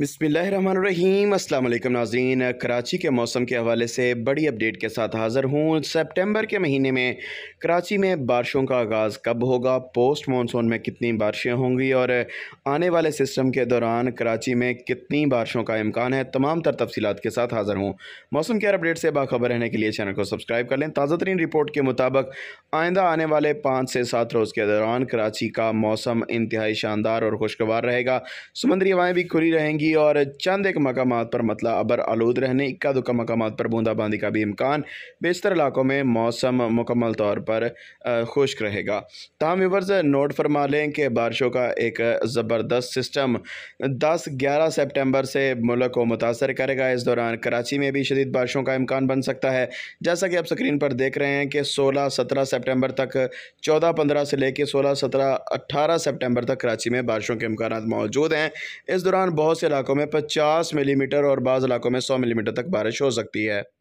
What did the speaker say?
बसमीम अल्लाम नाजीन कराची के मौसम के हवाले से बड़ी अपडेट के साथ हाज़र हूँ सेप्टेम्बर के महीने में कराची में बारिशों का आगाज़ कब होगा पोस्ट मानसून में कितनी बारिशें होंगी और आने वाले सिस्टम के दौरान कराची में कितनी बारिशों का इम्कान है तमाम तर तफसीत के साथ हाज़र हूँ मौसम केयर अपडेट से बाखबर रहने के लिए चैनल को सब्सक्राइब कर लें ताज़ा तरीन रिपोर्ट के मुताबिक आइंदा आने वाले पाँच से सात रोज़ के दौरान कराची का मौसम इंतहाई शानदार और खुशगवार रहेगा समंदरी हवाएँ भी खुली रहेंगी रहेगी और चंद एक मकाम पर मतला अबर आलूद रहने इक्का दुक्का मकाम पर बूंदाबांदी का भी इम्कान बेशतर इलाकों में मौसम मुकम्मल तौर पर खुश्क रहेगा तमाम व्यूवर्स नोट फरमा लें कि बारिशों का एक ज़बरदस्त सिस्टम दस ग्यारह सेप्टेम्बर से मुल्क को मुतासर करेगा इस दौरान कराची में भी शदीद बारिशों का इम्कान बन सकता है जैसा कि आप स्क्रीन पर देख रहे हैं कि सोलह सत्रह सेप्टेम्बर तक चौदह पंद्रह से लेकर सोलह सत्रह अट्ठारह सेप्टेम्बर तक कराची में बारिशों के इम्कान मौजूद हैं इस दौरान बहुत से इलाकों में 50 मिलीमीटर और बाज़ इलाकों में 100 मिलीमीटर तक बारिश हो सकती है